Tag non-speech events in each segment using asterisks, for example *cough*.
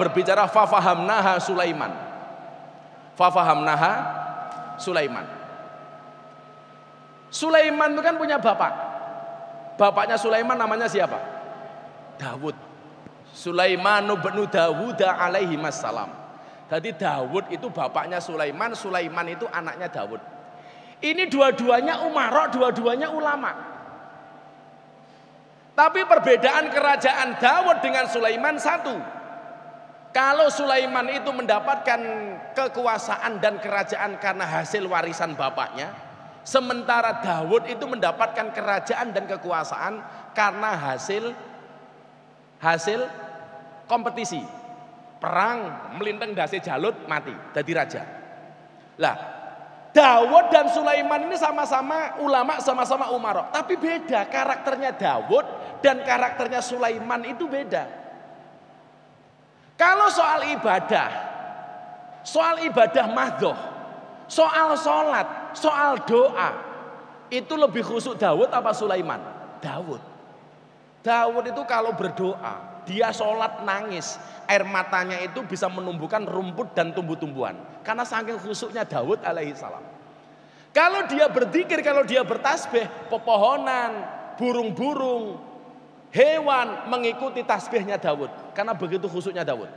berbicara fafahamnaha Sulaiman. Fafahamnaha Sulaiman. Sulaiman itu kan punya bapak. Bapaknya Sulaiman namanya siapa? Dawud. Sulaiman bin Dawud alaihi salam. Jadi Dawud itu bapaknya Sulaiman, Sulaiman itu anaknya Dawud. Ini dua-duanya umarok, dua-duanya ulama. Tapi perbedaan kerajaan Dawud dengan Sulaiman satu. Kalau Sulaiman itu mendapatkan kekuasaan dan kerajaan karena hasil warisan bapaknya, sementara Daud itu mendapatkan kerajaan dan kekuasaan karena hasil hasil kompetisi. Perang melintang dasi Jalut mati jadi raja. Lah, Dawud dan Sulaiman ini sama-sama ulama, sama-sama umarok, tapi beda karakternya Dawud dan karakternya Sulaiman itu beda. Kalau soal ibadah, soal ibadah mahdoh, soal sholat, soal doa, itu lebih khusus Daud apa Sulaiman? Daud. Daud itu kalau berdoa, dia sholat nangis, air matanya itu bisa menumbuhkan rumput dan tumbuh-tumbuhan. Karena saking khusuknya Daud alaihissalam. Kalau dia berzikir, kalau dia bertasbih, pepohonan, burung-burung, Hewan mengikuti tasbihnya Daud karena begitu khususnya Daud.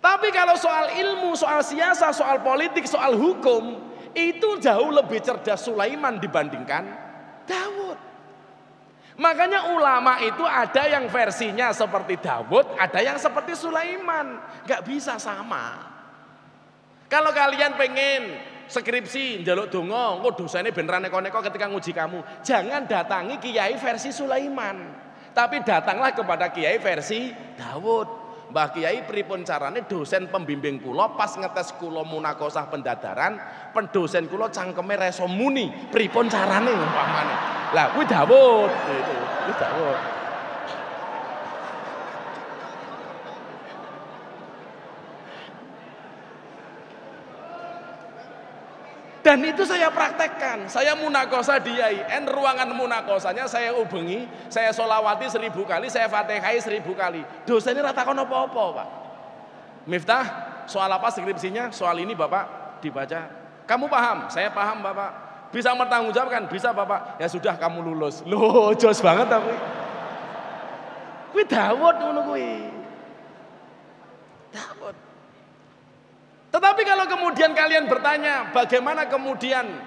Tapi kalau soal ilmu, soal siasa, soal politik, soal hukum itu jauh lebih cerdas Sulaiman dibandingkan Daud. Makanya ulama itu ada yang versinya seperti Dawud, ada yang seperti Sulaiman. Gak bisa sama. Kalau kalian pengen skripsi, njaluk donga, engko dosane ben ra neko-neko ketika nguji kamu. Jangan datangi kiai versi Sulaiman, tapi datanglah kepada kiai versi Daud. Mbah Kiai pripun carane dosen pembimbing kula pas ngetes kula munakosah pendadaran, pendosen kula cangkeme reso muni, pripun carane umpamane. Lah kuwi Daud, itu, kuwi Daud. Dan itu saya praktekkan. Saya munakosa diai. En ruangan munakosanya saya ubengi. Saya solawati seribu kali. Saya fatihai seribu kali. Dosa ini ratakan apa-apa Pak. Miftah, soal apa skripsinya? Soal ini Bapak dibaca. Kamu paham? Saya paham Bapak. Bisa bertanggung jawab kan? Bisa Bapak. Ya sudah kamu lulus. Loh, jos banget tapi. Kuih Dawud ngono kuwi. Tetapi kalau kemudian kalian bertanya bagaimana kemudian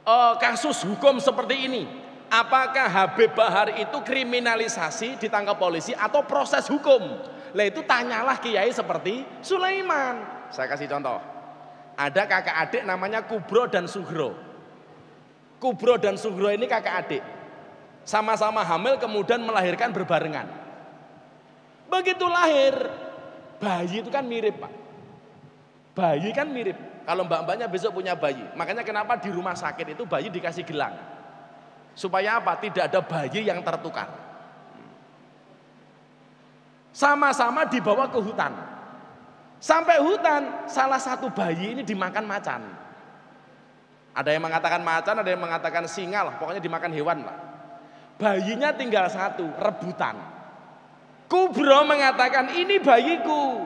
uh, kasus hukum seperti ini, apakah Habib Bahar itu kriminalisasi ditangkap polisi atau proses hukum? Lah itu tanyalah kiai seperti Sulaiman. Saya kasih contoh. Ada kakak adik namanya Kubro dan Sugro. Kubro dan Sugro ini kakak adik. Sama-sama hamil kemudian melahirkan berbarengan. Begitu lahir, bayi itu kan mirip Pak Bayi kan mirip. Kalau mbak-mbaknya besok punya bayi. Makanya kenapa di rumah sakit itu bayi dikasih gelang. Supaya apa? Tidak ada bayi yang tertukar. Sama-sama dibawa ke hutan. Sampai hutan, salah satu bayi ini dimakan macan. Ada yang mengatakan macan, ada yang mengatakan singa lah. Pokoknya dimakan hewan lah. Bayinya tinggal satu, rebutan. Kubro mengatakan ini bayiku.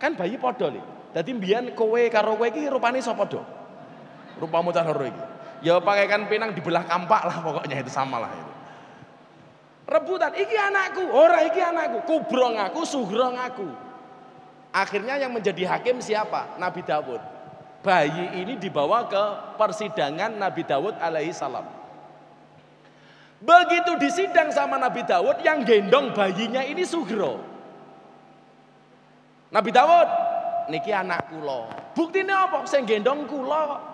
Kan bayi podo nih, jadi mbiyen kowe karo kowe iki rupane iso rupa Rupamu cara ini Ya pakaikan pinang di belah kampak lah pokoknya itu samalah itu. Rebutan, iki anakku, ora iki anakku, kubrong aku, sugrong aku. Akhirnya yang menjadi hakim siapa? Nabi Dawud. Bayi ini dibawa ke persidangan Nabi Dawud alaihi salam. Begitu disidang sama Nabi Dawud, yang gendong bayinya ini Sugro. Nabi Dawud niki anak kula. Buktine apa sing gendong kula?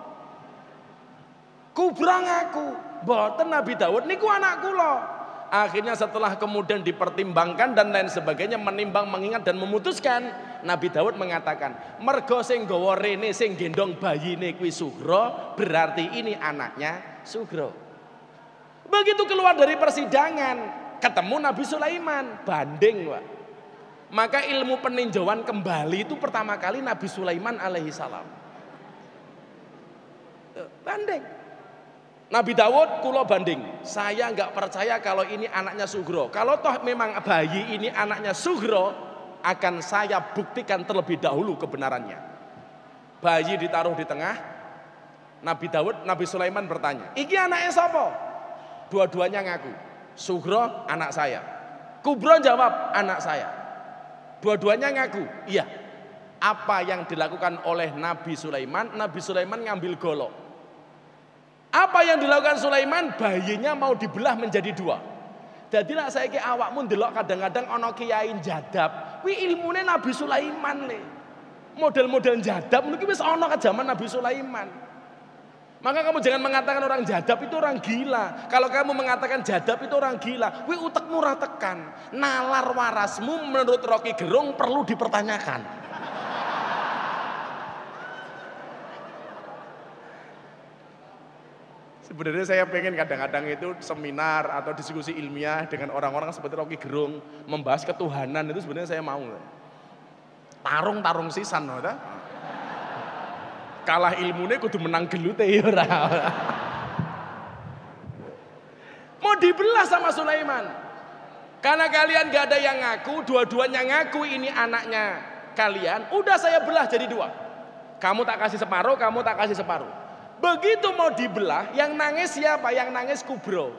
Kubrang aku. Boten Nabi Dawud niku anak kula. Akhirnya setelah kemudian dipertimbangkan dan lain sebagainya menimbang mengingat dan memutuskan Nabi Daud mengatakan mergo sing gawa rene sing gendong bayine kuwi Sugro berarti ini anaknya Sugro. Begitu keluar dari persidangan ketemu Nabi Sulaiman banding Pak. Maka ilmu peninjauan kembali itu pertama kali Nabi Sulaiman alaihi salam. Eh, banding. Nabi Dawud kulo banding. Saya nggak percaya kalau ini anaknya Sugro. Kalau toh memang bayi ini anaknya Sugro, akan saya buktikan terlebih dahulu kebenarannya. Bayi ditaruh di tengah. Nabi Dawud, Nabi Sulaiman bertanya, "Iki anaknya siapa?" Dua-duanya ngaku, "Sugro anak saya." Kubro jawab, "Anak saya." Dua-duanya ngaku, iya. Apa yang dilakukan oleh Nabi Sulaiman, Nabi Sulaiman ngambil golok. Apa yang dilakukan Sulaiman, bayinya mau dibelah menjadi dua. Jadi lah saya ke awakmu delok kadang-kadang ono kiai jadab. Wi ilmunya Nabi Sulaiman nih. Model-model jadab mungkin bisa ono ke zaman Nabi Sulaiman. Maka kamu jangan mengatakan orang jadap itu orang gila. Kalau kamu mengatakan jadap itu orang gila, wi utakmu tekan. Nalar warasmu menurut Rocky Gerung perlu dipertanyakan. Sebenarnya saya pengen kadang-kadang itu seminar atau diskusi ilmiah dengan orang-orang seperti Rocky Gerung membahas ketuhanan itu sebenarnya saya mau. Tarung-tarung sisan, no, kalah ilmunya, kudu menang gelute ya ora. Mau dibelah sama Sulaiman. Karena kalian gak ada yang ngaku, dua-duanya ngaku ini anaknya kalian. Udah saya belah jadi dua. Kamu tak kasih separuh, kamu tak kasih separuh. Begitu mau dibelah, yang nangis siapa? Yang nangis kubro.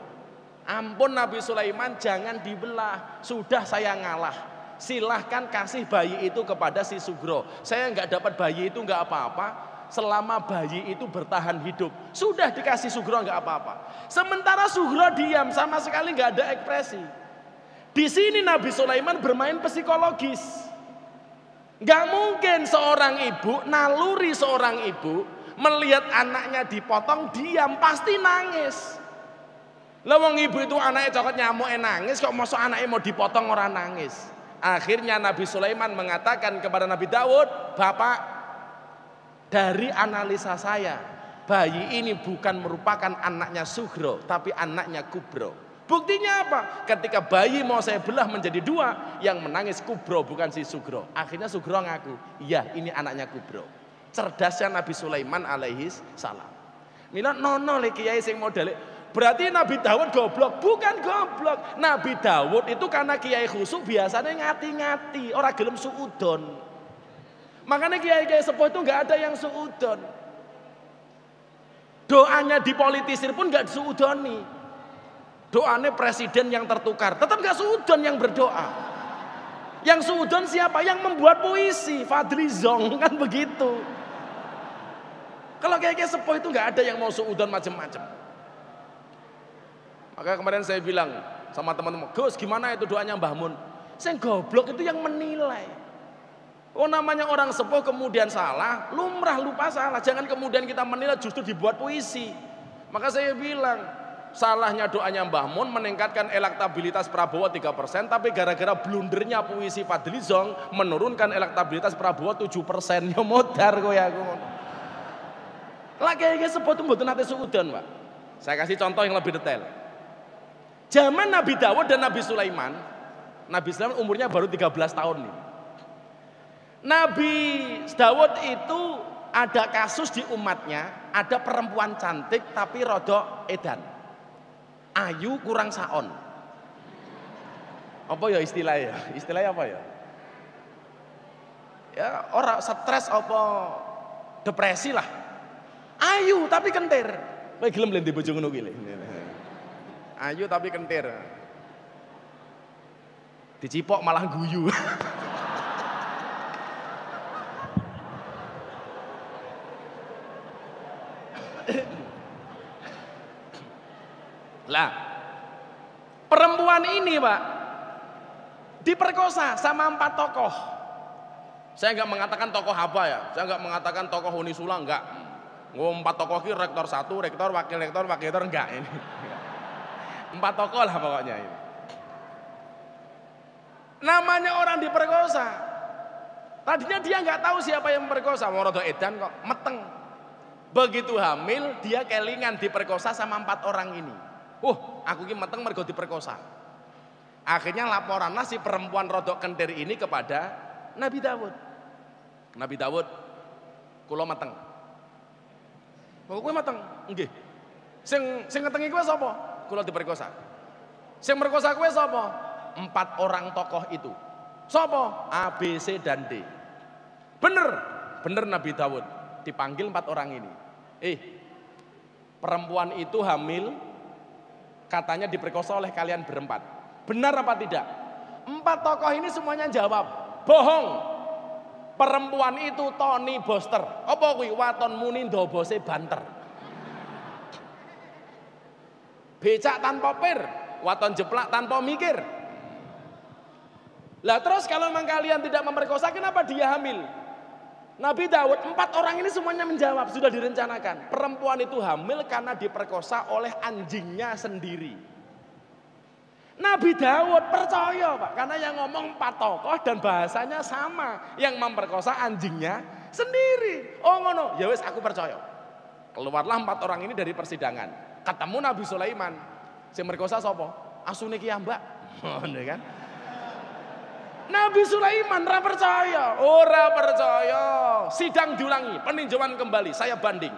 Ampun Nabi Sulaiman jangan dibelah. Sudah saya ngalah silahkan kasih bayi itu kepada si Sugro. Saya nggak dapat bayi itu nggak apa-apa selama bayi itu bertahan hidup. Sudah dikasih sugro nggak apa-apa. Sementara sugro diam sama sekali nggak ada ekspresi. Di sini Nabi Sulaiman bermain psikologis. Nggak mungkin seorang ibu, naluri seorang ibu melihat anaknya dipotong diam pasti nangis. Lawang ibu itu anaknya cokot nyamuk eh, nangis kok masuk anaknya mau dipotong orang nangis. Akhirnya Nabi Sulaiman mengatakan kepada Nabi Daud, "Bapak, dari analisa saya, bayi ini bukan merupakan anaknya Sugro, tapi anaknya Kubro. Buktinya apa? Ketika bayi mau saya belah menjadi dua, yang menangis Kubro bukan si Sugro. Akhirnya Sugro ngaku, iya ini anaknya Kubro. Cerdasnya Nabi Sulaiman alaihis salam. Mila nono le kiai sing model Berarti Nabi Dawud goblok, bukan goblok. Nabi Dawud itu karena kiai khusuk biasanya ngati-ngati, orang gelem suudon. Makanya kiai-kiai sepuh itu nggak ada yang suudon. Doanya dipolitisir pun nggak suudoni. Doanya presiden yang tertukar, tetap nggak suudon yang berdoa. Yang suudon siapa? Yang membuat puisi, Fadli Zong *laughs* kan begitu. Kalau kayak sepuh itu nggak ada yang mau suudon macam-macam. Maka kemarin saya bilang sama teman-teman, Gus gimana itu doanya Mbah Mun? Saya goblok itu yang menilai. Oh namanya orang sepuh kemudian salah, lumrah lupa salah. Jangan kemudian kita menilai justru dibuat puisi. Maka saya bilang, salahnya doanya Mbah Mun meningkatkan elektabilitas Prabowo 3%, tapi gara-gara blundernya puisi Fadli Zong menurunkan elektabilitas Prabowo 7%. Ya modar kowe aku. Lagi kayak sepuh itu mboten nate suudon, Pak. Saya kasih contoh yang lebih detail. Zaman Nabi Dawud dan Nabi Sulaiman, Nabi Sulaiman umurnya baru 13 tahun nih. Nabi Dawud itu ada kasus di umatnya, ada perempuan cantik tapi rodok edan. Ayu kurang saon. Apa ya istilahnya? Istilahnya apa ya? Ya orang stres apa depresi lah. Ayu tapi kentir. Kowe gelem lende bojo ngono kuwi Ayu tapi kentir. Dicipok malah guyu. *laughs* Lah, perempuan ini pak diperkosa sama empat tokoh. Saya nggak mengatakan tokoh apa ya, saya nggak mengatakan tokoh Uni Sulang, nggak. Empat tokoh ini rektor satu, rektor wakil rektor, wakil rektor enggak ini. *laughs* Empat tokoh lah pokoknya ini. Namanya orang diperkosa. Tadinya dia nggak tahu siapa yang memperkosa, mau edan kok, meteng. Begitu hamil, dia kelingan diperkosa sama empat orang ini. Wah, uh, aku ini mateng, mergo diperkosa. Akhirnya laporan si perempuan rodok kendir ini kepada Nabi Dawud. Nabi Dawud, kulo mateng. Kok kowe mateng? Enggih. Sing sing ngetengi kowe sapa? Kulo diperkosa. Sing merkosa kowe sapa? Empat orang tokoh itu. Sopo? A, B, C dan D. Bener. Bener Nabi Dawud. Dipanggil empat orang ini. Eh, perempuan itu hamil Katanya diperkosa oleh kalian berempat. Benar apa tidak? Empat tokoh ini semuanya jawab, bohong. Perempuan itu Tony Boster. Apa kuwi waton muni ndobose banter. Becak tanpa pir, waton jeplak tanpa mikir. Lah terus kalau memang kalian tidak memperkosa, kenapa dia hamil? Nabi Daud, empat orang ini semuanya menjawab, sudah direncanakan. Perempuan itu hamil karena diperkosa oleh anjingnya sendiri. Nabi Daud percaya Pak, karena yang ngomong empat tokoh dan bahasanya sama. Yang memperkosa anjingnya sendiri. Oh ngono, ya wes aku percaya. Keluarlah empat orang ini dari persidangan. Ketemu Nabi Sulaiman. Si merkosa sopo? Asune ki mbak. *laughs* Ya kan? Nabi Sulaiman ora percaya, ora percaya. Sidang diulangi, peninjauan kembali, saya banding.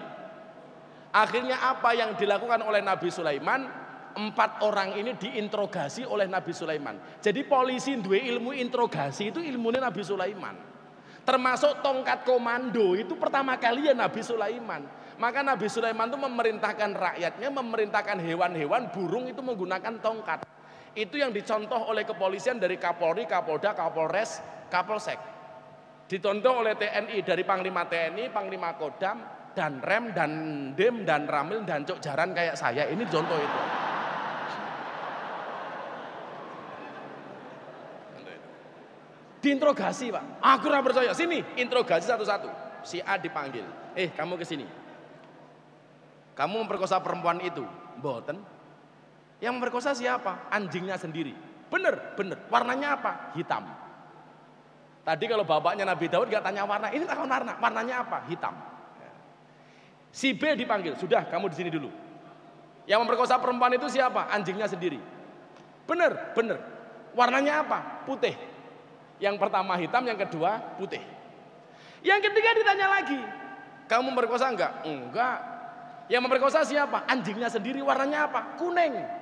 Akhirnya apa yang dilakukan oleh Nabi Sulaiman? Empat orang ini diinterogasi oleh Nabi Sulaiman. Jadi polisi dua ilmu interogasi itu ilmunya Nabi Sulaiman. Termasuk tongkat komando itu pertama kali ya Nabi Sulaiman. Maka Nabi Sulaiman itu memerintahkan rakyatnya, memerintahkan hewan-hewan, burung itu menggunakan tongkat. Itu yang dicontoh oleh kepolisian dari Kapolri, Kapolda, Kapolres, Kapolsek. Ditonton oleh TNI dari Panglima TNI, Panglima Kodam, dan Rem, dan Dem, dan Ramil, dan Cok Jaran kayak saya. Ini contoh itu. Diinterogasi pak, aku gak percaya. Sini, interogasi satu-satu. Si A dipanggil, eh kamu ke sini. Kamu memperkosa perempuan itu, Bolton. Yang memperkosa siapa? Anjingnya sendiri. Bener, bener. Warnanya apa? Hitam. Tadi kalau bapaknya Nabi Daud gak tanya warna, ini tahu warna. Warnanya apa? Hitam. Si B dipanggil, sudah kamu di sini dulu. Yang memperkosa perempuan itu siapa? Anjingnya sendiri. Bener, bener. Warnanya apa? Putih. Yang pertama hitam, yang kedua putih. Yang ketiga ditanya lagi, kamu memperkosa enggak? Enggak. Yang memperkosa siapa? Anjingnya sendiri warnanya apa? Kuning.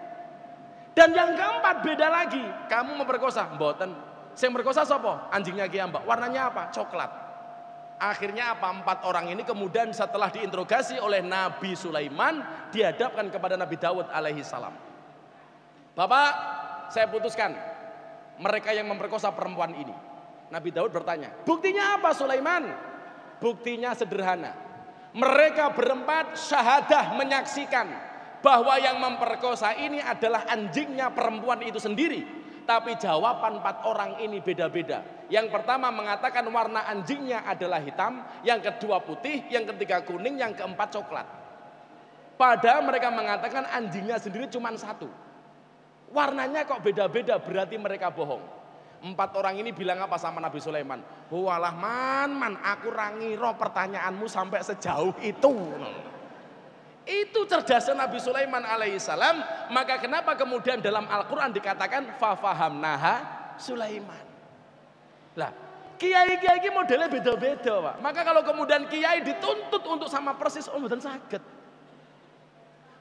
Dan yang keempat beda lagi, kamu memperkosa, mboten. Saya memperkosa, sopo? Anjingnya Ki Warnanya apa? Coklat. Akhirnya apa? Empat orang ini kemudian setelah diinterogasi oleh Nabi Sulaiman dihadapkan kepada Nabi Dawud alaihi salam. Bapak, saya putuskan mereka yang memperkosa perempuan ini. Nabi Daud bertanya, buktinya apa Sulaiman? Buktinya sederhana. Mereka berempat syahadah menyaksikan bahwa yang memperkosa ini adalah anjingnya perempuan itu sendiri. Tapi jawaban empat orang ini beda-beda. Yang pertama mengatakan warna anjingnya adalah hitam, yang kedua putih, yang ketiga kuning, yang keempat coklat. Padahal mereka mengatakan anjingnya sendiri cuma satu. Warnanya kok beda-beda berarti mereka bohong. Empat orang ini bilang apa sama Nabi Sulaiman? Walah man, man aku rangi roh pertanyaanmu sampai sejauh itu. Itu cerdasnya Nabi Sulaiman alaihissalam. Maka kenapa kemudian dalam Al-Quran dikatakan fafaham naha Sulaiman. Lah, kiai-kiai modelnya beda-beda, Pak. Maka kalau kemudian kiai dituntut untuk sama persis, oh dan sakit.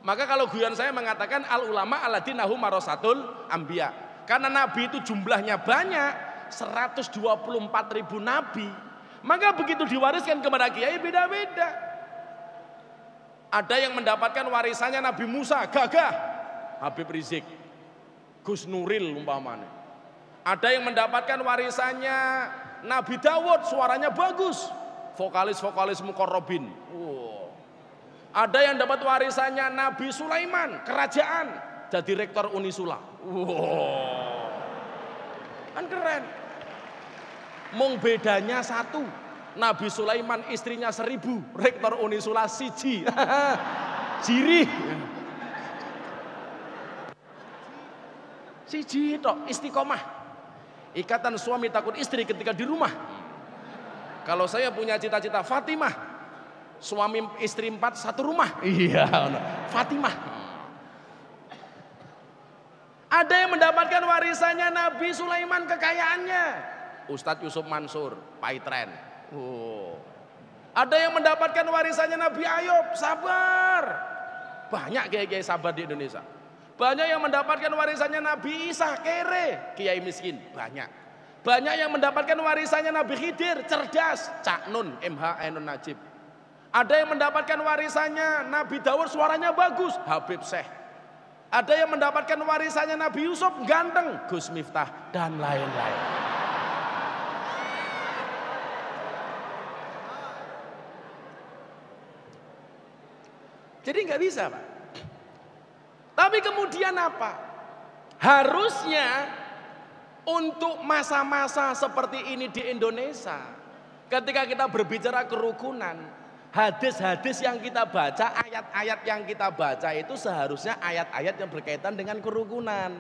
Maka kalau guyon saya mengatakan al ulama aladinahu marosatul ambia. Karena nabi itu jumlahnya banyak, 124 ribu nabi. Maka begitu diwariskan kepada kiai beda-beda. Ada yang mendapatkan warisannya Nabi Musa, gagah. Habib Rizik, Gus Nuril umpamanya. Ada yang mendapatkan warisannya Nabi Dawud, suaranya bagus. Vokalis-vokalis Mukorobin. Wow. Ada yang dapat warisannya Nabi Sulaiman, kerajaan. Jadi rektor Unisula. Wow. Kan keren. bedanya satu, Nabi Sulaiman istrinya seribu, rektor Unisula siji. Jiri. *laughs* Siji itu istiqomah. Ikatan suami takut istri ketika di rumah. Kalau saya punya cita-cita Fatimah, suami istri empat satu rumah. Iya, Fatimah. Ada yang mendapatkan warisannya Nabi Sulaiman kekayaannya. Ustadz Yusuf Mansur, Paitren, Oh. Ada yang mendapatkan warisannya Nabi Ayub, sabar. Banyak kiai-kiai sabar di Indonesia. Banyak yang mendapatkan warisannya Nabi Isa, kere, kiai miskin, banyak. Banyak yang mendapatkan warisannya Nabi Khidir, cerdas, Cak Nun, MH Ainun Najib. Ada yang mendapatkan warisannya Nabi Dawud, suaranya bagus, Habib Syekh. Ada yang mendapatkan warisannya Nabi Yusuf, ganteng, Gus Miftah, dan lain-lain. Jadi nggak bisa Pak. Tapi kemudian apa? Harusnya untuk masa-masa seperti ini di Indonesia, ketika kita berbicara kerukunan, hadis-hadis yang kita baca, ayat-ayat yang kita baca itu seharusnya ayat-ayat yang berkaitan dengan kerukunan.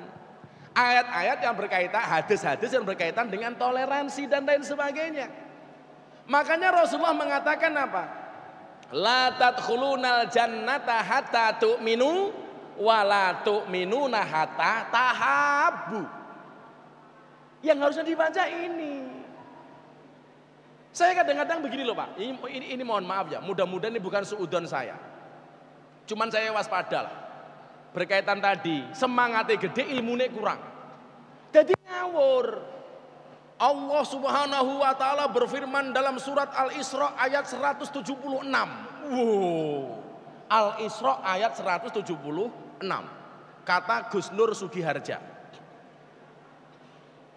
Ayat-ayat yang berkaitan, hadis-hadis yang berkaitan dengan toleransi dan lain sebagainya. Makanya Rasulullah mengatakan apa? La tadkhulunal jannata hatta tu'minu wa la tu'minuna hatta tahabu. Yang harusnya dibaca ini. Saya kadang-kadang begini loh Pak, ini, ini, ini mohon maaf ya, mudah-mudahan ini bukan suudon saya. Cuman saya waspada lah. Berkaitan tadi, semangatnya gede, ilmunya kurang. Jadi ngawur. Allah Subhanahu wa taala berfirman dalam surat Al-Isra ayat 176. Wow. Al-Isra ayat 176. Kata Gus Nur Sugiharja.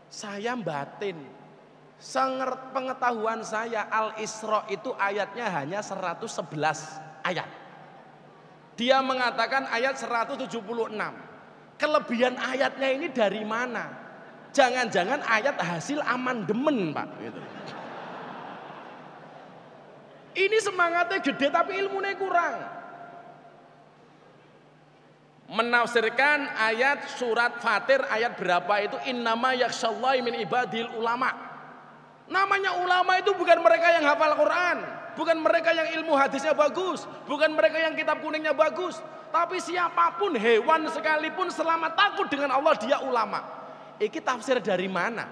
Saya batin. Sangat pengetahuan saya Al-Isra itu ayatnya hanya 111 ayat. Dia mengatakan ayat 176. Kelebihan ayatnya ini dari mana? Jangan-jangan ayat hasil amandemen Pak. Gitu. Ini semangatnya gede tapi ilmunya kurang. Menafsirkan ayat surat Fatir ayat berapa itu innama yakhsyallahi min ibadil ulama. Namanya ulama itu bukan mereka yang hafal Quran, bukan mereka yang ilmu hadisnya bagus, bukan mereka yang kitab kuningnya bagus, tapi siapapun hewan sekalipun selama takut dengan Allah dia ulama. Iki tafsir dari mana?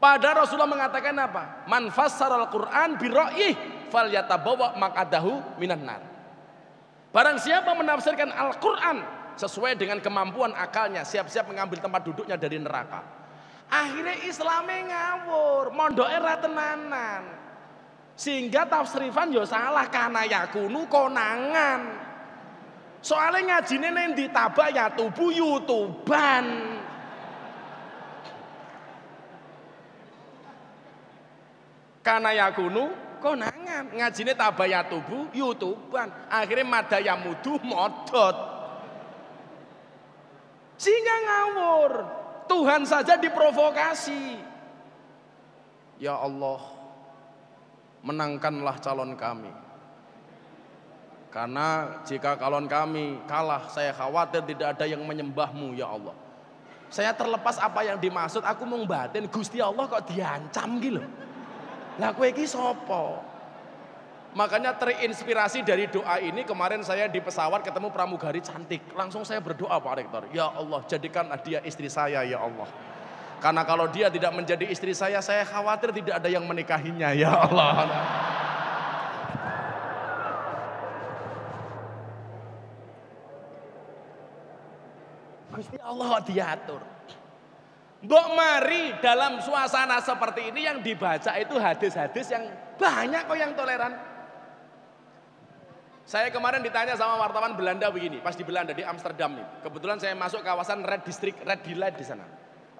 Pada Rasulullah mengatakan apa? Man al Qur'an ra'yih falyatabawa maqadahu minan nar. Barang siapa menafsirkan Al-Qur'an sesuai dengan kemampuan akalnya, siap-siap mengambil tempat duduknya dari neraka. Akhirnya Islamnya ngawur, mondoke ra tenanan. Sehingga tafsirifan yo ya salah karena yakunu konangan. Soalnya ngajine neng ditabak ya tubuh yutuban. Karena yakunu konangan, ngajine tubuh, youtuban Akhirnya madaya mudu modot. Sehingga ngawur. Tuhan saja diprovokasi. Ya Allah, menangkanlah calon kami. Karena jika calon kami kalah, saya khawatir tidak ada yang menyembahmu ya Allah. Saya terlepas apa yang dimaksud, aku mau batin, Gusti Allah kok diancam gitu. Lah kowe iki sapa? Makanya terinspirasi dari doa ini kemarin saya di pesawat ketemu pramugari cantik. Langsung saya berdoa Pak Rektor, ya Allah jadikan dia istri saya ya Allah. Karena kalau dia tidak menjadi istri saya, saya khawatir tidak ada yang menikahinya ya Allah. Gusti Allah diatur. Mbok mari dalam suasana seperti ini yang dibaca itu hadis-hadis yang banyak kok yang toleran. Saya kemarin ditanya sama wartawan Belanda begini, pas di Belanda di Amsterdam nih. Kebetulan saya masuk kawasan Red District, Red light di sana.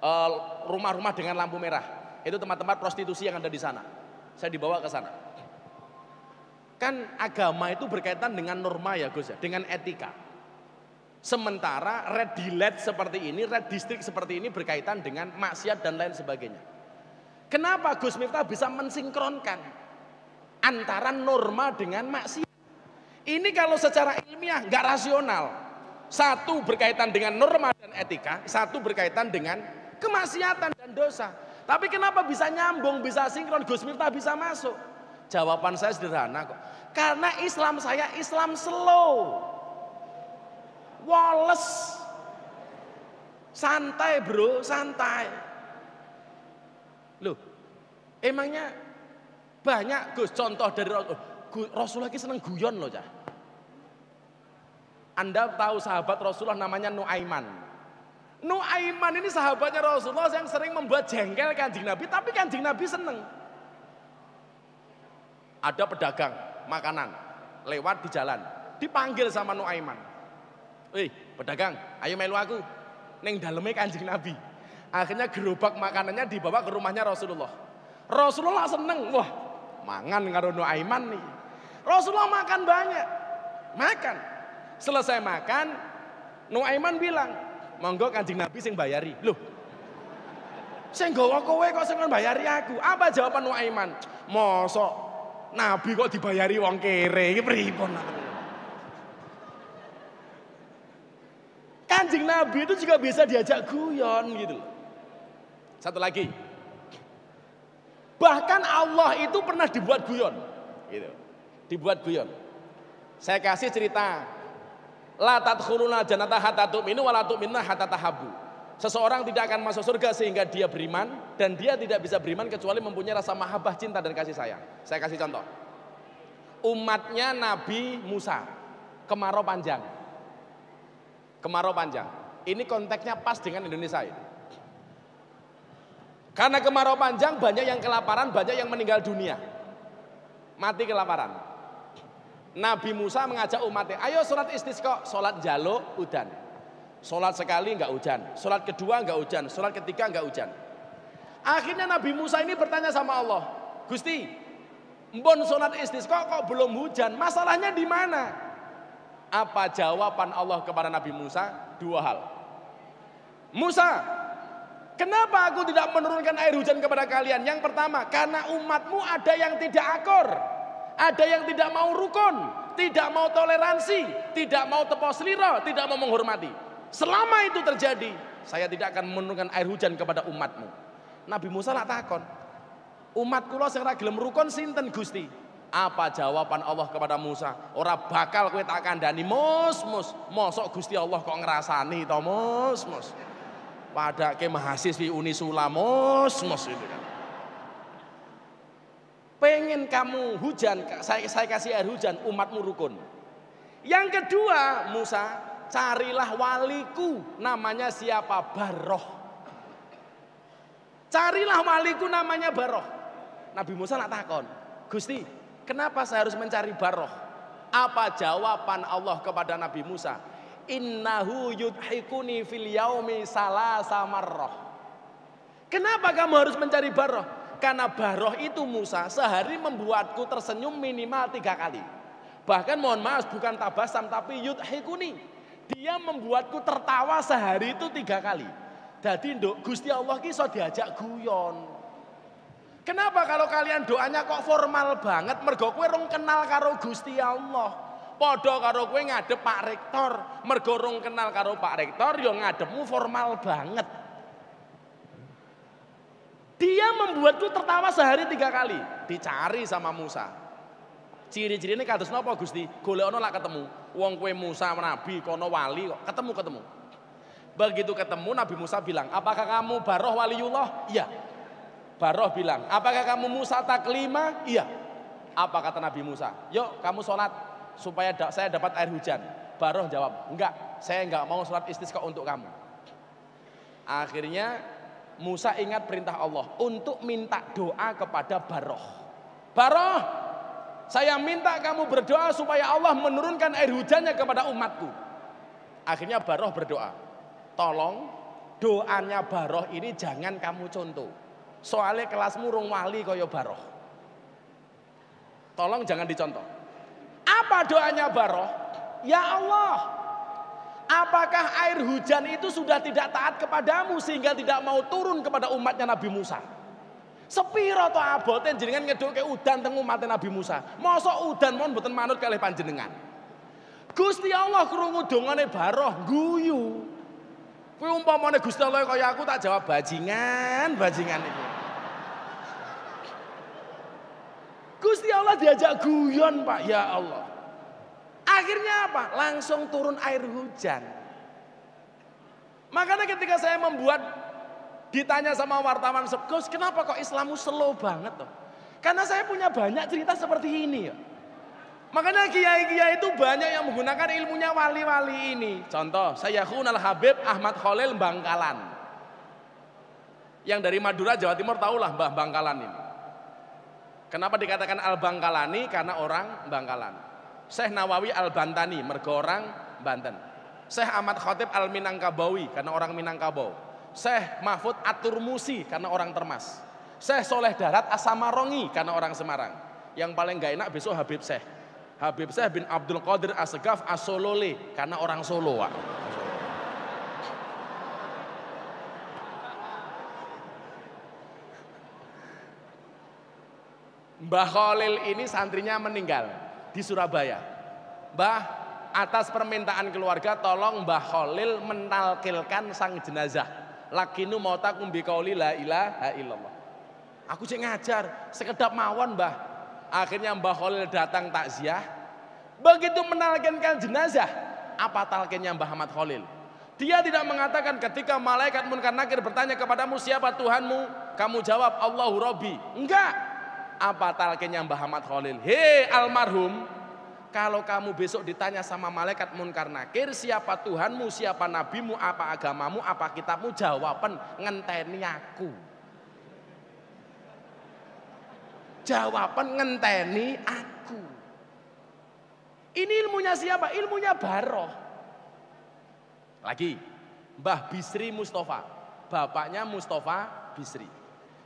Eh, rumah-rumah dengan lampu merah. Itu tempat-tempat prostitusi yang ada di sana. Saya dibawa ke sana. Kan agama itu berkaitan dengan norma ya Gus ya, dengan etika. Sementara red delete seperti ini, red district seperti ini berkaitan dengan maksiat dan lain sebagainya. Kenapa Gus Miftah bisa mensinkronkan antara norma dengan maksiat? Ini kalau secara ilmiah nggak rasional. Satu berkaitan dengan norma dan etika, satu berkaitan dengan kemaksiatan dan dosa. Tapi kenapa bisa nyambung, bisa sinkron, Gus Miftah bisa masuk? Jawaban saya sederhana kok. Karena Islam saya Islam slow. Woles. Santai bro, santai. Loh, emangnya banyak Gus contoh dari Rasulullah ini seneng guyon loh ya. Anda tahu sahabat Rasulullah namanya Nuaiman. Nuaiman ini sahabatnya Rasulullah yang sering membuat jengkel kanjeng Nabi, tapi kanjeng Nabi seneng. Ada pedagang makanan lewat di jalan, dipanggil sama Nuaiman. Wih, pedagang, ayo melu aku. Neng dalamnya kanjeng Nabi. Akhirnya gerobak makanannya dibawa ke rumahnya Rasulullah. Rasulullah seneng, wah mangan ngarono Aiman nih. Rasulullah makan banyak, makan. Selesai makan, Nuaiman bilang, monggo kanjeng Nabi sing bayari. Loh, sing gawa kowe kok sing bayari aku. Apa jawaban Nuaiman? Mosok Nabi kok dibayari wong kere, iki pripun? Nabi itu juga bisa diajak guyon gitu Satu lagi. Bahkan Allah itu pernah dibuat guyon. Gitu. Dibuat guyon. Saya kasih cerita. La tadkhuluna janata hatta tu'minu wa la tu'minna hatta tahabu. Seseorang tidak akan masuk surga sehingga dia beriman dan dia tidak bisa beriman kecuali mempunyai rasa mahabbah, cinta dan kasih sayang. Saya kasih contoh. Umatnya Nabi Musa kemarau panjang. Kemarau panjang. Ini konteksnya pas dengan Indonesia ini. Karena kemarau panjang banyak yang kelaparan, banyak yang meninggal dunia. Mati kelaparan. Nabi Musa mengajak umatnya, ayo sholat istisqa, sholat jaluk hujan, Sholat sekali enggak hujan, sholat kedua enggak hujan, sholat ketiga enggak hujan. Akhirnya Nabi Musa ini bertanya sama Allah, Gusti, mbon sholat istisqa kok belum hujan, masalahnya di mana? Apa jawaban Allah kepada Nabi Musa? Dua hal. Musa, kenapa aku tidak menurunkan air hujan kepada kalian? Yang pertama, karena umatmu ada yang tidak akor. Ada yang tidak mau rukun, tidak mau toleransi, tidak mau tepos liro, tidak mau menghormati. Selama itu terjadi, saya tidak akan menurunkan air hujan kepada umatmu. Nabi Musa tak takon. Umat kula sing ra gelem rukun sinten Gusti? Apa jawaban Allah kepada Musa? Orang bakal kowe tak kandhani, Mus, Mus. Mosok Gusti Allah kok ngrasani to, Mus, Mus pada ke mahasiswi Uni Sulamos mos itu kan. Pengen kamu hujan, saya, saya kasih air hujan, umatmu rukun. Yang kedua, Musa, carilah waliku namanya siapa? Baroh. Carilah waliku namanya Baroh. Nabi Musa nak takon, Gusti, kenapa saya harus mencari Baroh? Apa jawaban Allah kepada Nabi Musa? innahu yudhikuni fil yaumi salasa marrah. Kenapa kamu harus mencari baroh? Karena baroh itu Musa sehari membuatku tersenyum minimal tiga kali. Bahkan mohon maaf bukan tabasam tapi yudhikuni. Dia membuatku tertawa sehari itu tiga kali. Jadi dok Gusti Allah kisah diajak guyon. Kenapa kalau kalian doanya kok formal banget Mergokwe rong kenal karo Gusti Allah? Podo karo kue ngadep Pak Rektor, mergorong kenal karo Pak Rektor yo ya ngadepmu formal banget. Dia membuatku tertawa sehari tiga kali, dicari sama Musa. ciri ciri ini kados nopo Gusti? ono lah ketemu. Wong kue Musa nabi kono wali kok ketemu-ketemu. Begitu ketemu Nabi Musa bilang, apakah kamu Baroh Waliullah? Iya. Baroh bilang, apakah kamu Musa Taklima? Iya. Apa kata Nabi Musa? Yuk kamu sholat supaya da saya dapat air hujan. Baroh jawab, enggak, saya enggak mau sholat istisqa untuk kamu. Akhirnya Musa ingat perintah Allah untuk minta doa kepada Baroh. Baroh, saya minta kamu berdoa supaya Allah menurunkan air hujannya kepada umatku. Akhirnya Baroh berdoa, tolong doanya Baroh ini jangan kamu contoh. Soalnya kelasmu rung wali koyo Baroh. Tolong jangan dicontoh. Apa doanya Baroh? Ya Allah, apakah air hujan itu sudah tidak taat kepadamu sehingga tidak mau turun kepada umatnya Nabi Musa? Sepiro to aboten jenengan ngedol ke udan teng umatnya Nabi Musa. Mosok udan mohon boten manut kalih panjenengan. Gusti Allah krungu dongane Baroh guyu. Kuwi umpamane Gusti Allah kaya aku tak jawab bajingan, bajingan itu. Gusti Allah diajak guyon Pak ya Allah. Akhirnya apa? Langsung turun air hujan. Makanya ketika saya membuat ditanya sama wartawan, Gus kenapa kok Islammu slow banget tuh? Karena saya punya banyak cerita seperti ini ya. Makanya kiai-kiai itu banyak yang menggunakan ilmunya wali-wali ini. Contoh, saya Khunal Habib Ahmad Khalil Bangkalan. Yang dari Madura, Jawa Timur tahulah Mbah Bangkalan ini. Kenapa dikatakan Al-Bangkalani? Karena orang Bangkalan. Syekh Nawawi Al-Bantani, mergo orang Banten. Syekh Ahmad Khotib Al-Minangkabawi, karena orang Minangkabau. Syekh Mahfud Atur Musi, karena orang Termas. Syekh Soleh Darat Asamarongi, karena orang Semarang. Yang paling gak enak besok Habib Syekh. Habib Syekh bin Abdul Qadir Asegaf Asolole, karena orang Solo. Wak. Mbah Khalil ini santrinya meninggal di Surabaya. Mbah atas permintaan keluarga tolong Mbah Khalil mentalkilkan sang jenazah. Lakinu kumbi kauli la ilaha illallah. Aku cek ngajar, sekedap mawon Mbah. Akhirnya Mbah Khalil datang takziah. Begitu menalkinkan jenazah, apa talkinnya Mbah Ahmad Khalil? Dia tidak mengatakan ketika malaikat munkar nakir bertanya kepadamu siapa Tuhanmu, kamu jawab Allahu Rabbi. Enggak, apa talkinnya Mbah Ahmad Khalil? Hei almarhum, kalau kamu besok ditanya sama malaikat munkar nakir, siapa Tuhanmu, siapa nabimu, apa agamamu, apa kitabmu, jawaban ngenteni aku. Jawaban ngenteni aku. Ini ilmunya siapa? Ilmunya Baroh. Lagi, Mbah Bisri Mustafa. Bapaknya Mustafa Bisri.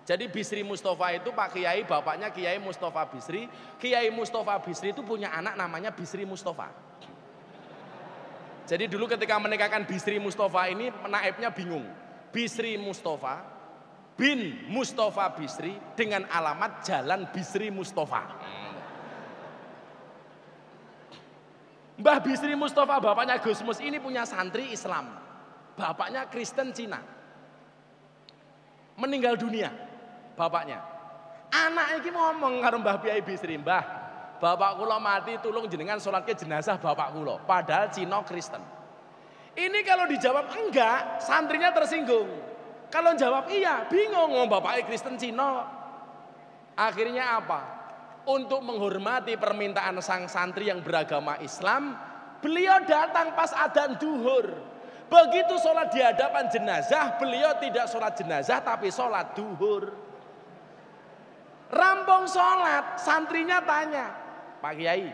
Jadi Bisri Mustafa itu Pak Kiai, bapaknya Kiai Mustafa Bisri. Kiai Mustafa Bisri itu punya anak namanya Bisri Mustafa. Jadi dulu ketika menikahkan Bisri Mustafa ini naibnya bingung. Bisri Mustafa bin Mustafa Bisri dengan alamat Jalan Bisri Mustafa. Mbah Bisri Mustafa bapaknya Gusmus ini punya santri Islam. Bapaknya Kristen Cina. Meninggal dunia bapaknya. Anak ini ngomong mengharum Mbah ibu Bisri, Mbah, bapak kula mati tulung jenengan sholatnya jenazah bapak kula. Padahal Cina Kristen. Ini kalau dijawab enggak, santrinya tersinggung. Kalau jawab iya, bingung ngomong bapaknya Kristen Cina. Akhirnya apa? Untuk menghormati permintaan sang santri yang beragama Islam, beliau datang pas adan duhur. Begitu sholat di hadapan jenazah, beliau tidak sholat jenazah tapi sholat duhur. Rampung sholat, santrinya tanya, Pak Kiai,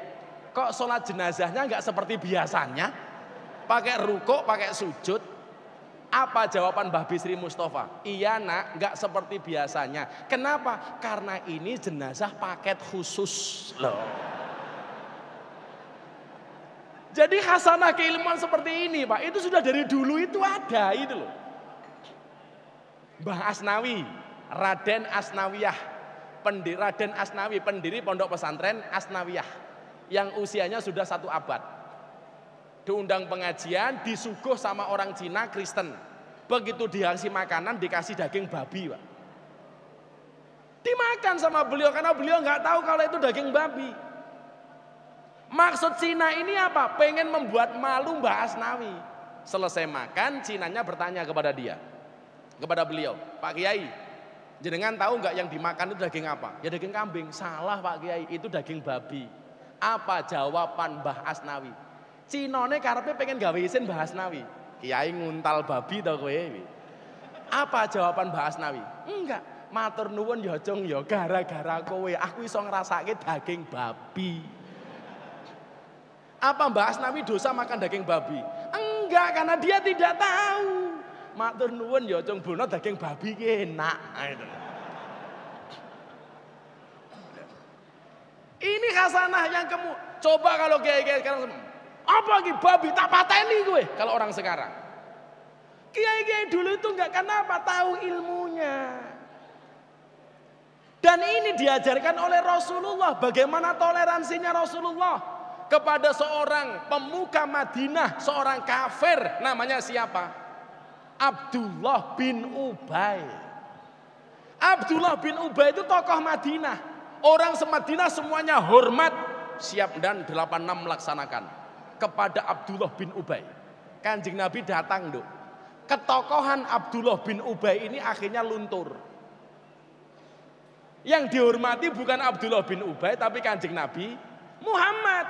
kok sholat jenazahnya nggak seperti biasanya? Pakai ruko, pakai sujud. Apa jawaban Mbah Bisri Mustafa? Iya nak, nggak seperti biasanya. Kenapa? Karena ini jenazah paket khusus loh. Jadi hasanah keilmuan seperti ini Pak, itu sudah dari dulu itu ada itu loh. Mbah Asnawi, Raden Asnawiyah pendiri Raden Asnawi, pendiri pondok pesantren Asnawiyah yang usianya sudah satu abad. Diundang pengajian, disuguh sama orang Cina Kristen. Begitu dihasi makanan, dikasih daging babi, Pak. Dimakan sama beliau karena beliau nggak tahu kalau itu daging babi. Maksud Cina ini apa? Pengen membuat malu Mbak Asnawi. Selesai makan, Cinanya bertanya kepada dia. Kepada beliau, Pak Kiai, Jenengan tahu nggak yang dimakan itu daging apa? Ya daging kambing. Salah Pak Kiai, itu daging babi. Apa jawaban Mbah Asnawi? Cinone karpe pengen gawe isin Mbah Asnawi. Kiai nguntal babi tau kowe. Apa jawaban Mbah Asnawi? Enggak. Matur nuwun ya Jong ya gara-gara kowe aku iso ngrasake daging babi. Apa Mbah Asnawi dosa makan daging babi? Enggak, karena dia tidak tahu matur nuwun ya cung bono daging babi ki enak gitu. Ini khasanah yang kamu coba kalau kayak kiai sekarang apa lagi babi tak pateni gue kalau orang sekarang. Kiai-kiai dulu itu nggak kenapa tahu ilmunya. Dan ini diajarkan oleh Rasulullah bagaimana toleransinya Rasulullah kepada seorang pemuka Madinah, seorang kafir namanya siapa? Abdullah bin Ubay. Abdullah bin Ubay itu tokoh Madinah. Orang semadinah semuanya hormat, siap dan 86 melaksanakan kepada Abdullah bin Ubay. Kanjeng Nabi datang, Dok. Ketokohan Abdullah bin Ubay ini akhirnya luntur. Yang dihormati bukan Abdullah bin Ubay tapi Kanjeng Nabi Muhammad.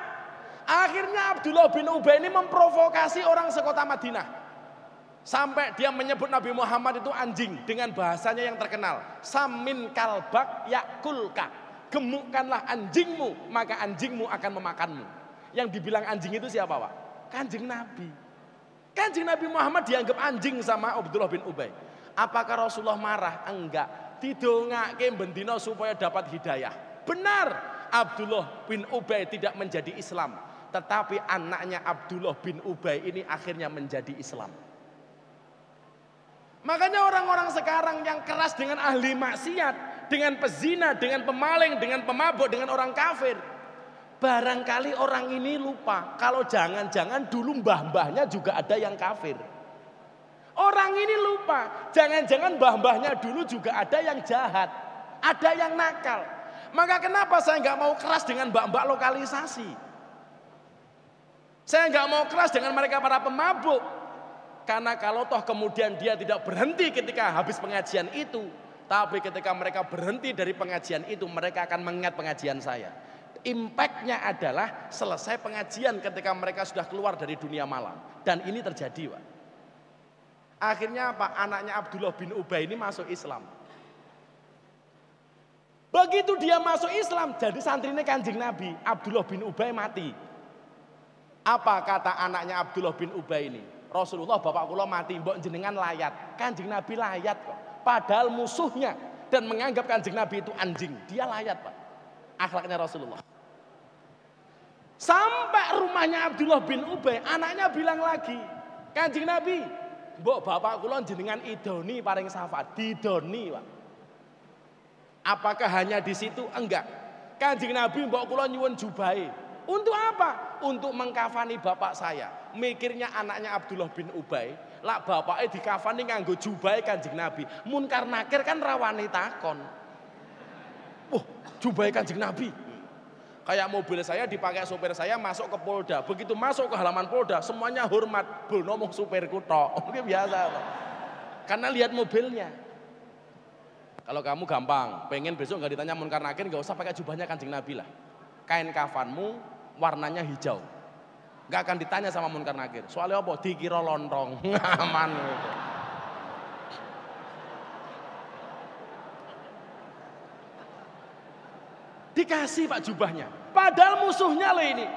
Akhirnya Abdullah bin Ubay ini memprovokasi orang sekota Madinah. Sampai dia menyebut Nabi Muhammad itu anjing dengan bahasanya yang terkenal. Samin kalbak yakulka. Gemukkanlah anjingmu, maka anjingmu akan memakanmu. Yang dibilang anjing itu siapa, Pak? Kanjeng Nabi. Kanjeng Nabi Muhammad dianggap anjing sama Abdullah bin Ubay. Apakah Rasulullah marah? Enggak. Didongake bendino supaya dapat hidayah. Benar. Abdullah bin Ubay tidak menjadi Islam, tetapi anaknya Abdullah bin Ubay ini akhirnya menjadi Islam. Makanya orang-orang sekarang yang keras dengan ahli maksiat, dengan pezina, dengan pemaling, dengan pemabuk, dengan orang kafir. Barangkali orang ini lupa kalau jangan-jangan dulu mbah-mbahnya juga ada yang kafir. Orang ini lupa, jangan-jangan mbah-mbahnya dulu juga ada yang jahat, ada yang nakal. Maka kenapa saya nggak mau keras dengan mbak-mbak lokalisasi? Saya nggak mau keras dengan mereka para pemabuk, karena kalau toh kemudian dia tidak berhenti ketika habis pengajian itu, tapi ketika mereka berhenti dari pengajian itu, mereka akan mengingat pengajian saya. Impactnya adalah selesai pengajian ketika mereka sudah keluar dari dunia malam. Dan ini terjadi, Pak. Akhirnya apa? Anaknya Abdullah bin Ubay ini masuk Islam. Begitu dia masuk Islam, jadi santrinya kanjeng Nabi. Abdullah bin Ubay mati. Apa kata anaknya Abdullah bin Ubay ini? Rasulullah bapak kula mati mbok jenengan layat. Kanjeng Nabi layat kok. Padahal musuhnya dan menganggap kanjeng Nabi itu anjing. Dia layat Pak. Akhlaknya Rasulullah. Sampai rumahnya Abdullah bin Ubay, anaknya bilang lagi, Kanjeng Nabi, mbok bapak kula jenengan idoni paring safa, didoni, Pak. Apakah hanya di situ? Enggak. Kanjeng Nabi mbok kula nyuwun jubai Untuk apa? Untuk mengkafani bapak saya mikirnya anaknya Abdullah bin Ubay, lah bapaknya di kafan ini nganggo kan kanjeng Nabi. Munkar nakir kan rawani takon. Wah, oh, kan kanjeng Nabi. Kayak mobil saya dipakai sopir saya masuk ke Polda. Begitu masuk ke halaman Polda, semuanya hormat. belum ngomong supirku tok. *laughs* Oke biasa. Karena lihat mobilnya. Kalau kamu gampang, pengen besok nggak ditanya munkar nakir, nggak usah pakai jubahnya kanjeng Nabi lah. Kain kafanmu warnanya hijau, Gak akan ditanya sama munkar nakir. Soalnya apa? Dikira lontong. *laughs* Aman. Dikasih Pak jubahnya. Padahal musuhnya loh ini.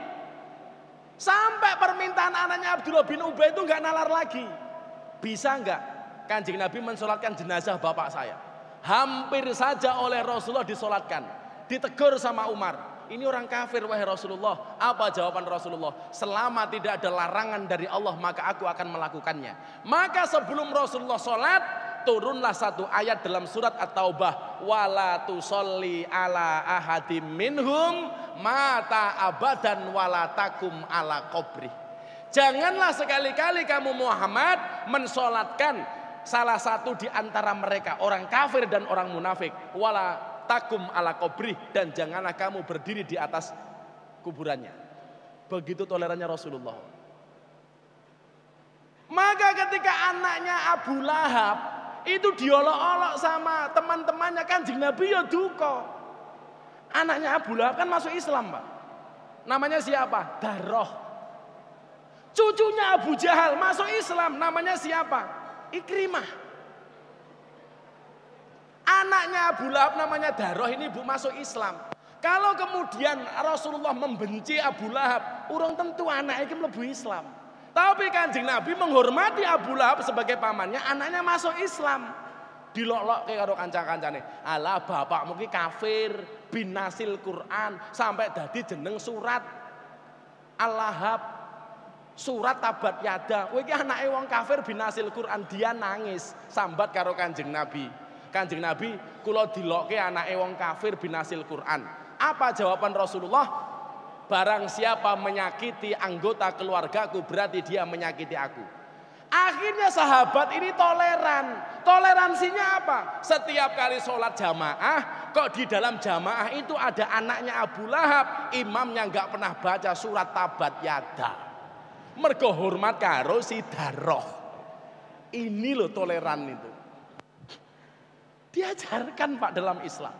Sampai permintaan anaknya Abdullah bin Ubay itu nggak nalar lagi. Bisa nggak kanjeng Nabi mensolatkan jenazah bapak saya? Hampir saja oleh Rasulullah disolatkan. Ditegur sama Umar. Ini orang kafir wahai Rasulullah. Apa jawaban Rasulullah? Selama tidak ada larangan dari Allah maka aku akan melakukannya. Maka sebelum Rasulullah sholat turunlah satu ayat dalam surat At-Taubah wala tusolli ala ahadim minhum mata abadan wala takum ala qabri. Janganlah sekali-kali kamu Muhammad mensolatkan salah satu di antara mereka orang kafir dan orang munafik wala takum ala kobrih dan janganlah kamu berdiri di atas kuburannya. Begitu tolerannya Rasulullah. Maka ketika anaknya Abu Lahab itu diolok-olok sama teman-temannya kanjeng Nabi ya duko. Anaknya Abu Lahab kan masuk Islam, Pak. Namanya siapa? Daroh. Cucunya Abu Jahal masuk Islam, namanya siapa? Ikrimah. Anaknya Abu Lahab namanya Daroh ini bu masuk Islam. Kalau kemudian Rasulullah membenci Abu Lahab, urung tentu anaknya itu melebu Islam. Tapi kanjeng Nabi menghormati Abu Lahab sebagai pamannya, anaknya masuk Islam. Dilolok ke karo kanca-kancane. Ala bapak mungkin kafir, binasil Quran, sampai dadi jeneng surat. Allahab surat tabat yada kowe anaknya anake wong kafir binasil Quran dia nangis sambat karo Kanjeng Nabi Kanjeng Nabi, kula diloke anake wong kafir binasil Quran. Apa jawaban Rasulullah? Barang siapa menyakiti anggota keluargaku berarti dia menyakiti aku. Akhirnya sahabat ini toleran. Toleransinya apa? Setiap kali sholat jamaah, kok di dalam jamaah itu ada anaknya Abu Lahab, imamnya nggak pernah baca surat Tabat Yada. Mergo hormat karo si daroh. Ini loh toleran itu. Diajarkan Pak dalam Islam.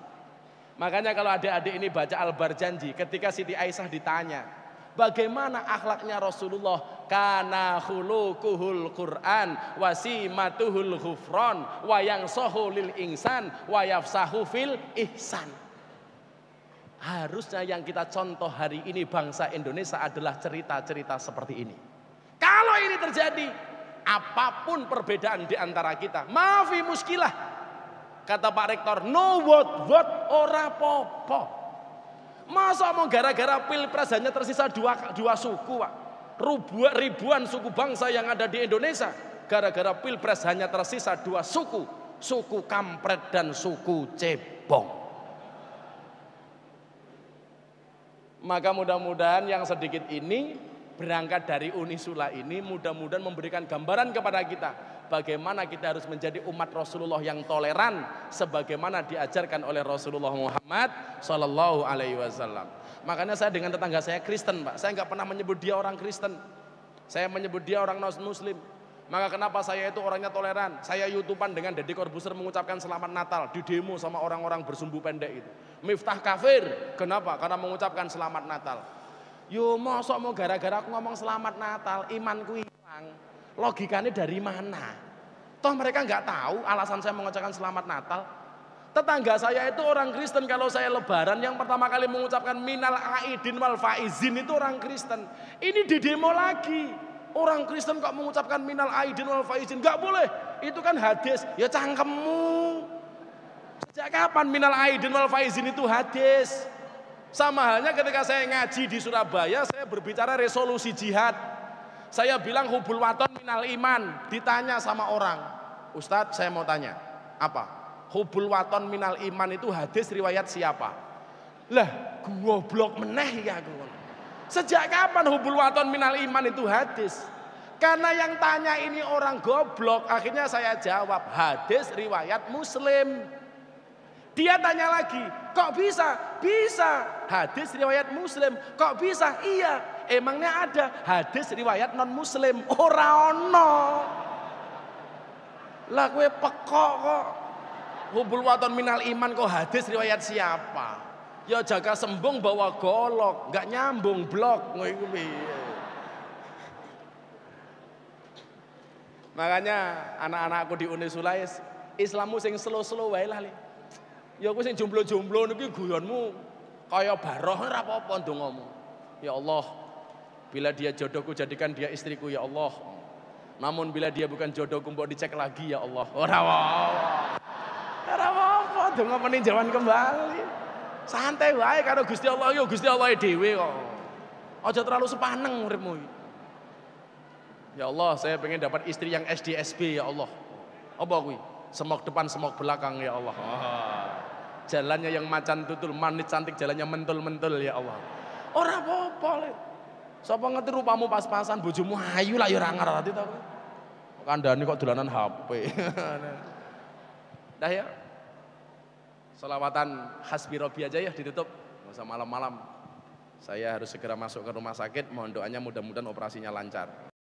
Makanya kalau adik-adik ini baca al Barjanji Janji ketika Siti Aisyah ditanya, bagaimana akhlaknya Rasulullah? Kana khuluquhul Qur'an wasimatuhul hufron wayang sohulil insan wayafsahu fil ihsan. Harusnya yang kita contoh hari ini bangsa Indonesia adalah cerita-cerita seperti ini. Kalau ini terjadi, apapun perbedaan di antara kita, maafi muskilah, Kata Pak Rektor, no what what ora popo. Masa mau gara-gara pilpres hanya tersisa dua, dua suku Pak. Ribuan, ribuan suku bangsa yang ada di Indonesia. Gara-gara pilpres hanya tersisa dua suku. Suku kampret dan suku cebong. Maka mudah-mudahan yang sedikit ini berangkat dari Unisula ini mudah-mudahan memberikan gambaran kepada kita bagaimana kita harus menjadi umat Rasulullah yang toleran sebagaimana diajarkan oleh Rasulullah Muhammad Shallallahu Alaihi Wasallam. Makanya saya dengan tetangga saya Kristen, Pak. Saya nggak pernah menyebut dia orang Kristen. Saya menyebut dia orang non-Muslim. Maka kenapa saya itu orangnya toleran? Saya youtuban dengan Deddy Corbuzier mengucapkan selamat Natal di demo sama orang-orang bersumbu pendek itu. Miftah kafir, kenapa? Karena mengucapkan selamat Natal. Yo mosok mau gara-gara aku ngomong selamat Natal, imanku hilang. Logikanya dari mana? Toh mereka nggak tahu alasan saya mengucapkan selamat Natal. Tetangga saya itu orang Kristen kalau saya lebaran yang pertama kali mengucapkan minal aidin wal faizin itu orang Kristen. Ini di demo lagi. Orang Kristen kok mengucapkan minal aidin wal faizin? nggak boleh. Itu kan hadis. Ya cangkemmu. Sejak kapan minal aidin wal faizin itu hadis? Sama halnya ketika saya ngaji di Surabaya, saya berbicara resolusi jihad. Saya bilang hubul waton minal iman. Ditanya sama orang. Ustadz saya mau tanya. Apa? Hubul waton minal iman itu hadis riwayat siapa? Lah gua goblok meneh ya gua. Sejak kapan hubul waton minal iman itu hadis? Karena yang tanya ini orang goblok, akhirnya saya jawab hadis riwayat Muslim. Dia tanya lagi, kok bisa? Bisa. Hadis riwayat Muslim, kok bisa? Iya. Emangnya ada hadis riwayat non Muslim? Ora ono. Lah kue pekok kok. Hubul waton minal iman kok hadis riwayat siapa? Ya jaga sembung bawa golok, nggak nyambung blok Makanya anak-anakku di Uni Sulais, Islammu sing slow-slow wae lah. Ya Allah, sing jomblo-jomblo niki guyonmu kaya baroh ora apa-apa ndongamu. Ya Allah, bila dia jodohku jadikan dia istriku ya Allah. Namun bila dia bukan jodohku mbok dicek lagi ya Allah. Ora apa-apa. Ora apa-apa donga kembali. Santai baik, karo Gusti Allah yo ya Gusti Allah e Dewi. kok. Aja terlalu sepaneng uripmu Ya Allah, saya pengen dapat istri yang SDSB ya Allah. Apa kuwi? Semok depan, semok belakang ya Allah. Oh. Jalannya yang macan tutul, manis cantik jalannya mentul-mentul ya Allah. Orang apa-apa. siapa ngerti rupamu pas-pasan, bujumu hayu lah ya ora ngerti tau kan Kandhane kok dolanan HP. *laughs* Dah ya. Selawatan hasbi robi aja ya ditutup. masa malam-malam. Saya harus segera masuk ke rumah sakit, mohon doanya mudah-mudahan operasinya lancar.